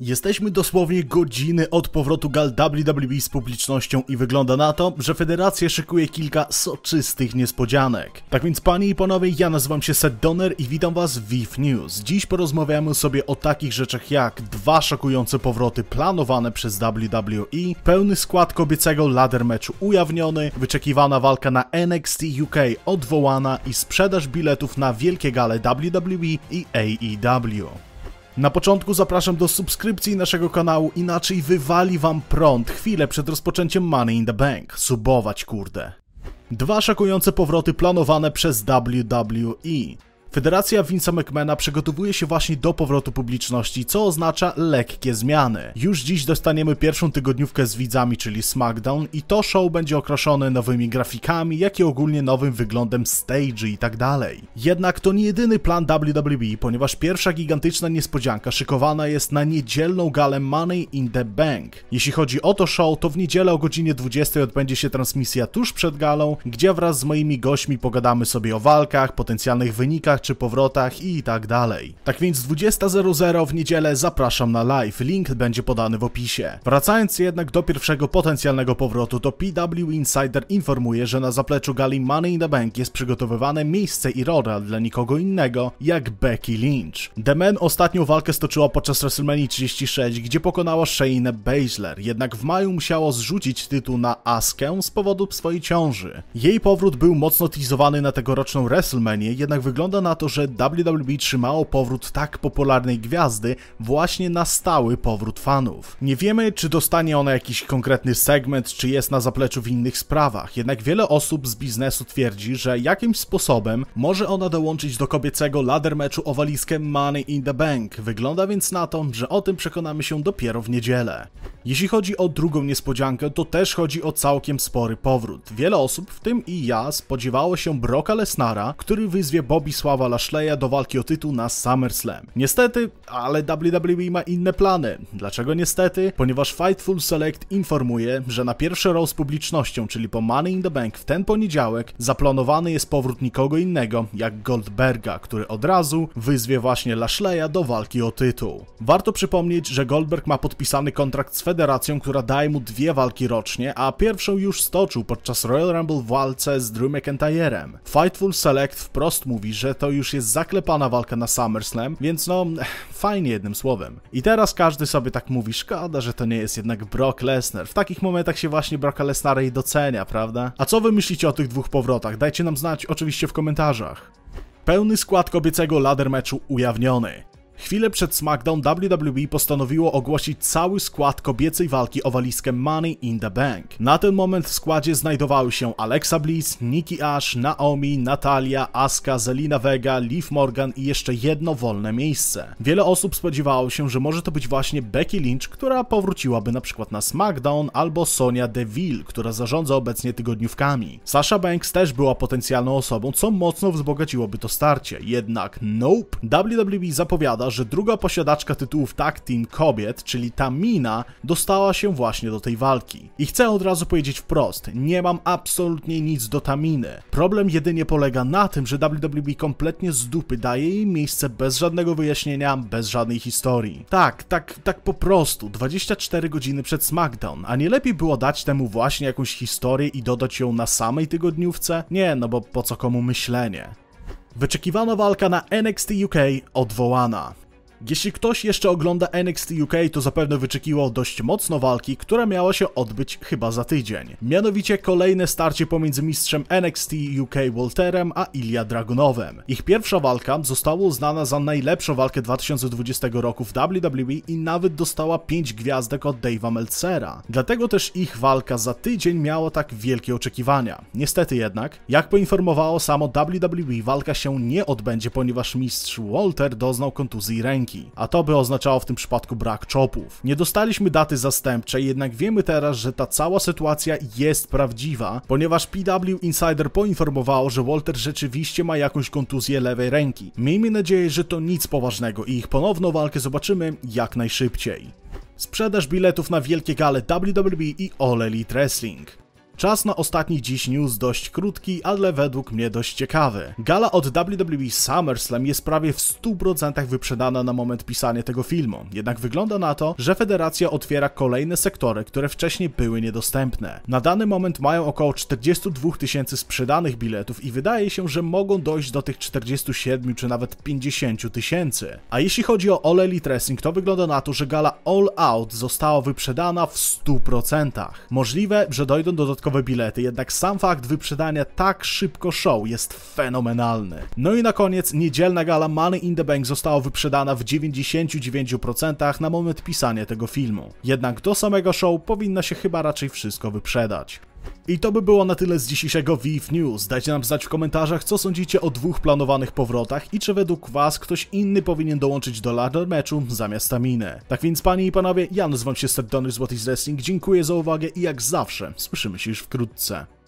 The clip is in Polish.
Jesteśmy dosłownie godziny od powrotu gal WWE z publicznością i wygląda na to, że federacja szykuje kilka soczystych niespodzianek. Tak więc panie i panowie, ja nazywam się Seth Donner i witam was w VIF News. Dziś porozmawiamy sobie o takich rzeczach jak dwa szokujące powroty planowane przez WWE, pełny skład kobiecego ladder meczu ujawniony, wyczekiwana walka na NXT UK odwołana i sprzedaż biletów na wielkie gale WWE i AEW. Na początku zapraszam do subskrypcji naszego kanału, inaczej wywali wam prąd chwilę przed rozpoczęciem Money in the Bank. Subować kurde. Dwa szokujące powroty planowane przez WWE. Federacja Vince'a McMahona przygotowuje się właśnie do powrotu publiczności, co oznacza lekkie zmiany. Już dziś dostaniemy pierwszą tygodniówkę z widzami, czyli SmackDown i to show będzie okraszone nowymi grafikami, jak i ogólnie nowym wyglądem stage i tak dalej. Jednak to nie jedyny plan WWE, ponieważ pierwsza gigantyczna niespodzianka szykowana jest na niedzielną galę Money in the Bank. Jeśli chodzi o to show, to w niedzielę o godzinie 20 odbędzie się transmisja tuż przed galą, gdzie wraz z moimi gośćmi pogadamy sobie o walkach, potencjalnych wynikach, wyjazdach czy powrotach i tak dalej. Tak więc 20.00 w niedzielę zapraszam na live, link będzie podany w opisie. Wracając jednak do pierwszego potencjalnego powrotu, to PW Insider informuje, że na zapleczu gali Money in the Bank jest przygotowywane miejsce i rola dla nikogo innego jak Becky Lynch. The Man ostatnią walkę stoczyła podczas WrestleMania 36, gdzie pokonała Shayna Baszler, jednak w maju musiało zrzucić tytuł na Askę z powodu swojej ciąży. Jej powrót był mocno teasowany na tegoroczną WrestleMania, jednak wygląda na na to, że WWE trzymało powrót tak popularnej gwiazdy właśnie na stały powrót fanów. Nie wiemy, czy dostanie ona jakiś konkretny segment, czy jest na zapleczu w innych sprawach, jednak wiele osób z biznesu twierdzi, że jakimś sposobem może ona dołączyć do kobiecego ladder meczu o walizkę Money in the Bank. Wygląda więc na to, że o tym przekonamy się dopiero w niedzielę. Jeśli chodzi o drugą niespodziankę, to też chodzi o całkiem spory powrót. Wiele osób, w tym i ja, spodziewało się Broka Lesnara, który wyzwie Bobby Sława Błaysława Lashleya do walki o tytuł na SummerSlam. Niestety, ale WWE ma inne plany. Dlaczego niestety? Ponieważ Fightful Select informuje, że na pierwszy row z publicznością, czyli po Money in the Bank w ten poniedziałek, zaplanowany jest powrót nikogo innego jak Goldberga, który od razu wyzwie właśnie Lashleya do walki o tytuł. Warto przypomnieć, że Goldberg ma podpisany kontrakt z federacją, która daje mu dwie walki rocznie, a pierwszą już stoczył podczas Royal Rumble w walce z Drew McIntyre'em. Fightful Select wprost mówi, że to już jest zaklepana walka na SummerSlam, więc no, fajnie jednym słowem. I teraz każdy sobie tak mówi, szkoda, że to nie jest jednak Brock Lesnar. W takich momentach się właśnie Brocka Lesnara i docenia, prawda? A co wy myślicie o tych dwóch powrotach? Dajcie nam znać oczywiście w komentarzach. Pełny skład kobiecego ladder meczu ujawniony. Chwilę przed SmackDown WWE postanowiło ogłosić cały skład kobiecej walki o walizkę Money in the Bank. Na ten moment w składzie znajdowały się Alexa Bliss, Nikki Ash, Naomi, Natalia, Asuka, Zelina Vega, Liv Morgan i jeszcze jedno wolne miejsce. Wiele osób spodziewało się, że może to być właśnie Becky Lynch, która powróciłaby na przykład na SmackDown albo Sonia Deville, która zarządza obecnie tygodniówkami. Sasha Banks też była potencjalną osobą, co mocno wzbogaciłoby to starcie. Jednak nope. WWE zapowiada, że druga posiadaczka tytułów Tag Team kobiet, czyli Tamina, dostała się właśnie do tej walki. I chcę od razu powiedzieć wprost, nie mam absolutnie nic do Taminy. Problem jedynie polega na tym, że WWE kompletnie z dupy daje jej miejsce bez żadnego wyjaśnienia, bez żadnej historii. Tak, tak, tak po prostu, 24 godziny przed SmackDown, a nie lepiej było dać temu właśnie jakąś historię i dodać ją na samej tygodniówce? Nie, no bo po co komu myślenie? Wyczekiwana walka na NXT UK odwołana. Jeśli ktoś jeszcze ogląda NXT UK, to zapewne wyczekiwał dość mocno walki, która miała się odbyć chyba za tydzień. Mianowicie kolejne starcie pomiędzy mistrzem NXT UK Walterem a Ilia Dragonowem. Ich pierwsza walka została uznana za najlepszą walkę 2020 roku w WWE i nawet dostała 5 gwiazdek od Dave'a Meltzera. Dlatego też ich walka za tydzień miała tak wielkie oczekiwania. Niestety jednak, jak poinformowało samo WWE, walka się nie odbędzie, ponieważ mistrz Walter doznał kontuzji ręki a to by oznaczało w tym przypadku brak chopów. Nie dostaliśmy daty zastępczej, jednak wiemy teraz, że ta cała sytuacja jest prawdziwa, ponieważ PW Insider poinformowało, że Walter rzeczywiście ma jakąś kontuzję lewej ręki. Miejmy nadzieję, że to nic poważnego i ich ponowną walkę zobaczymy jak najszybciej. Sprzedaż biletów na wielkie gale WWE i All Elite Wrestling. Czas na ostatni dziś news dość krótki, ale według mnie dość ciekawy. Gala od WWE SummerSlam jest prawie w 100% wyprzedana na moment pisania tego filmu, jednak wygląda na to, że federacja otwiera kolejne sektory, które wcześniej były niedostępne. Na dany moment mają około 42 tysięcy sprzedanych biletów i wydaje się, że mogą dojść do tych 47 czy nawet 50 tysięcy. A jeśli chodzi o All Elite Wrestling, to wygląda na to, że gala All Out została wyprzedana w 100%. Możliwe, że dojdą do dodatkowych dodatkowe bilety, jednak sam fakt wyprzedania tak szybko show jest fenomenalny. No i na koniec niedzielna gala Money in the Bank została wyprzedana w 99% na moment pisania tego filmu. Jednak do samego show powinno się chyba raczej wszystko wyprzedać. I to by było na tyle z dzisiejszego VIF News. Dajcie nam znać w komentarzach, co sądzicie o dwóch planowanych powrotach i czy według Was ktoś inny powinien dołączyć do ladder meczu zamiast Taminy. Tak więc panie i panowie, ja nazywam się się z is Wrestling, dziękuję za uwagę i jak zawsze słyszymy się już wkrótce.